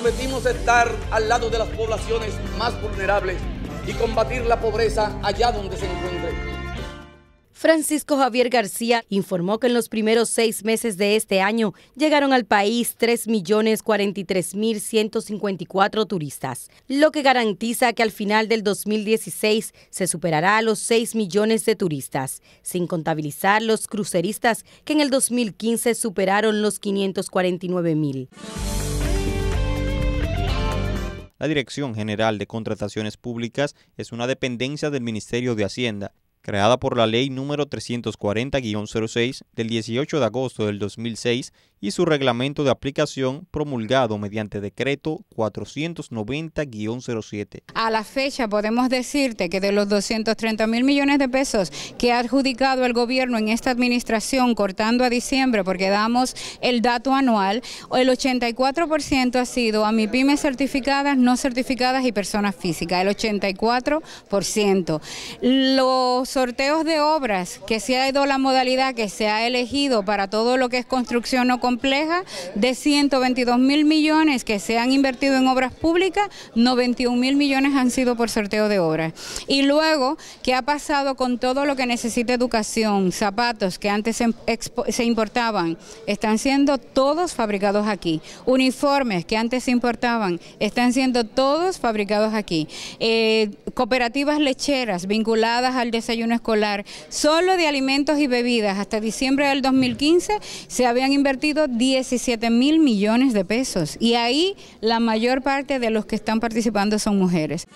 prometimos estar al lado de las poblaciones más vulnerables y combatir la pobreza allá donde se encuentre. Francisco Javier García informó que en los primeros seis meses de este año llegaron al país 3.043.154 turistas, lo que garantiza que al final del 2016 se superará a los 6 millones de turistas, sin contabilizar los cruceristas que en el 2015 superaron los 549.000. La Dirección General de Contrataciones Públicas es una dependencia del Ministerio de Hacienda, creada por la Ley número 340-06 del 18 de agosto del 2006 y su reglamento de aplicación promulgado mediante decreto 490-07. A la fecha podemos decirte que de los 230 mil millones de pesos que ha adjudicado el gobierno en esta administración cortando a diciembre, porque damos el dato anual, el 84% ha sido a mi pymes certificadas, no certificadas y personas físicas, el 84%. Los sorteos de obras, que se ha ido la modalidad que se ha elegido para todo lo que es construcción o construcción, compleja, de 122 mil millones que se han invertido en obras públicas, 91 mil millones han sido por sorteo de obras. Y luego, ¿qué ha pasado con todo lo que necesita educación? Zapatos que antes se, em-, importaban, están siendo todos fabricados aquí. Uniformes que antes se importaban, están siendo todos fabricados aquí. Eh, cooperativas lecheras vinculadas al desayuno escolar, solo de alimentos y bebidas, hasta diciembre del 2015 se habían invertido 17 mil millones de pesos y ahí la mayor parte de los que están participando son mujeres.